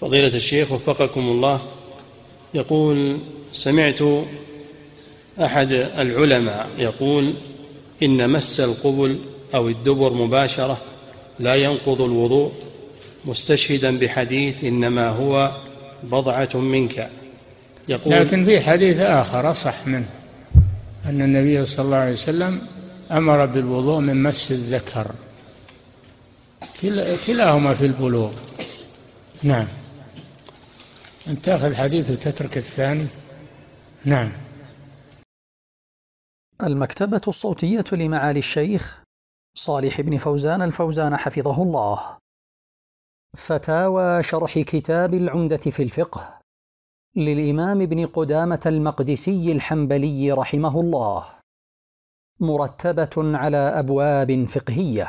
فضيلة الشيخ وفقكم الله يقول سمعت أحد العلماء يقول إن مس القبل أو الدبر مباشرة لا ينقض الوضوء مستشهدا بحديث إنما هو بضعة منك يقول لكن في حديث آخر أصح منه أن النبي صلى الله عليه وسلم أمر بالوضوء من مس الذكر كلاهما في البلوغ نعم أن تأخذ الحديث وتترك الثاني نعم المكتبة الصوتية لمعالي الشيخ صالح بن فوزان الفوزان حفظه الله فتاوى شرح كتاب العمدة في الفقه للإمام ابن قدامة المقدسي الحنبلي رحمه الله مرتبة على أبواب فقهية